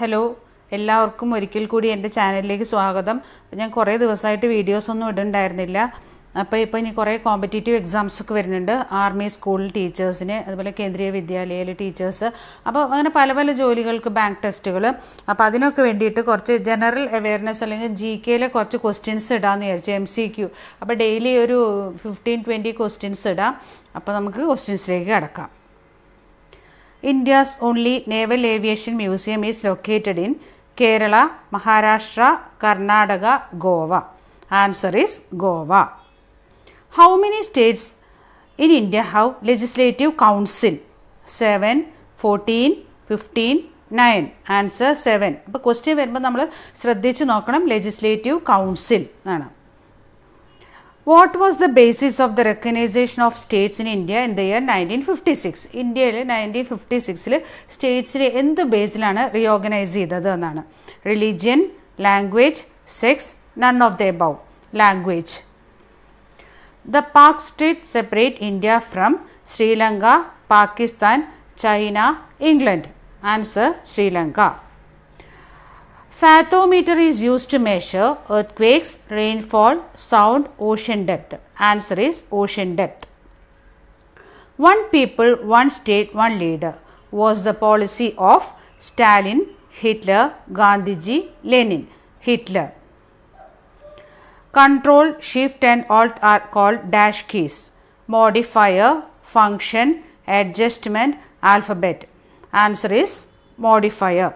Hello എല്ലാവർക്കും ഒരിക്കൽ കൂടി എൻ്റെ ചാനലിലേക്ക് സ്വാഗതം ഞാൻ കുറേ ദിവസമായിട്ട് വീഡിയോസൊന്നും ഇടുണ്ടായിരുന്നില്ല അപ്പോൾ ഇപ്പോൾ ഇനി കുറേ കോമ്പറ്റേറ്റീവ് എക്സാംസ് ഒക്കെ വരുന്നുണ്ട് ആർമി സ്കൂൾ ടീച്ചേഴ്സിന് അതുപോലെ കേന്ദ്രീയ വിദ്യാലയയിലെ ടീച്ചേഴ്സ് അപ്പോൾ അങ്ങനെ പല പല ജോലികൾക്ക് ബാങ്ക് ടെസ്റ്റുകൾ അപ്പോൾ അതിനൊക്കെ വേണ്ടിയിട്ട് കുറച്ച് ജനറൽ അവയർനെസ് അല്ലെങ്കിൽ ജി കെയിലെ കുറച്ച് ക്വസ്റ്റ്യൻസ് ഇടാമെന്ന് വിചാരിച്ചു എം സി ക്യു അപ്പോൾ ഡെയിലി ഒരു ഫിഫ്റ്റീൻ ട്വൻറ്റി ക്വസ്റ്റ്യൻസ് ഇടാം അപ്പോൾ നമുക്ക് ക്വസ്റ്റ്യൻസിലേക്ക് കിടക്കാം India's only naval aviation museum is located in Kerala, Maharashtra, Karnataka, Goa. Answer is Goa. How many states in India have legislative council? 7, 14, 15, nine answer seven അപ്പോൾ question വരുമ്പോൾ നമ്മൾ ശ്രദ്ധിച്ച് നോക്കണം ലെജിസ്ലേറ്റീവ് കൗൺസിൽ എന്നാണ് What was the basis of the recognition of states in India in the year 1956? India in 1956, states in the base reorganized. The Religion, language, sex, none of the above. Language. The Park states separate India from Sri Lanka, Pakistan, China, England. Answer Sri Lanka. Fathometer is used to measure earthquakes, rainfall, sound, ocean depth. Answer is ocean depth. One people, one state, one leader was the policy of Stalin, Hitler, Gandhiji, Lenin, Hitler. Control, shift and alt are called dash keys. Modifier, function, adjustment, alphabet. Answer is modifier.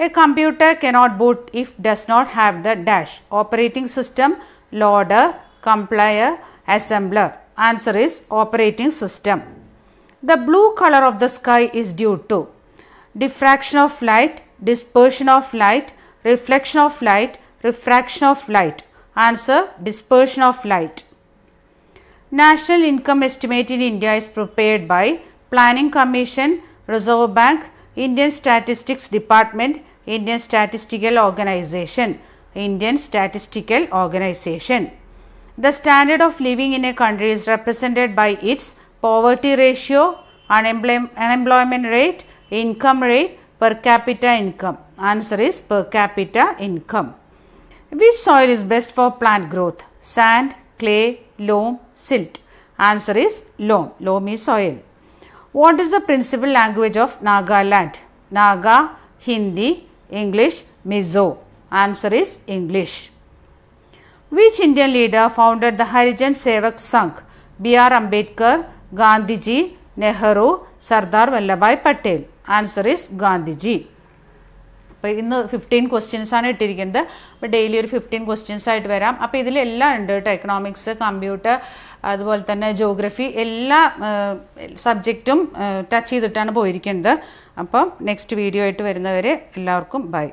A computer cannot boot if does not have the dash operating system, loader, compiler, assembler. Answer is operating system. The blue color of the sky is due to diffraction of light, dispersion of light, reflection of light, refraction of light. Answer dispersion of light. National income estimate in India is prepared by Planning Commission, Reserve Bank, Indian Statistics Department, Indian Statistical Organization. Indian Statistical Organization. The standard of living in a country is represented by its poverty ratio, unemployment rate, income rate, per capita income. Answer is per capita income. Which soil is best for plant growth? Sand, clay, loam, silt. Answer is loam. Loamy soil. What is the principal language of Nagaland? Naga, Hindi, English, Mizo. Answer is English. Which Indian leader founded the Harijan Sevak Sangh? B. R. Ambedkar, Gandhiji, Nehru, Sardar Vallabhai Patel. Answer is Gandhiji. അപ്പോൾ ഇന്ന് fifteen ആണ് ഇട്ടിരിക്കുന്നത് അപ്പോൾ daily ഒരു fifteen questions ആയിട്ട് വരാം അപ്പോൾ ഇതിലെല്ലാം ഉണ്ട് കേട്ടോ എക്കണോമിക്സ് കമ്പ്യൂട്ടർ അതുപോലെ തന്നെ ജോഗ്രഫി എല്ലാ സബ്ജക്റ്റും ടച്ച് ചെയ്തിട്ടാണ് പോയിരിക്കുന്നത് അപ്പോൾ നെക്സ്റ്റ് വീഡിയോ ആയിട്ട് വരുന്നവരെ എല്ലാവർക്കും ബൈ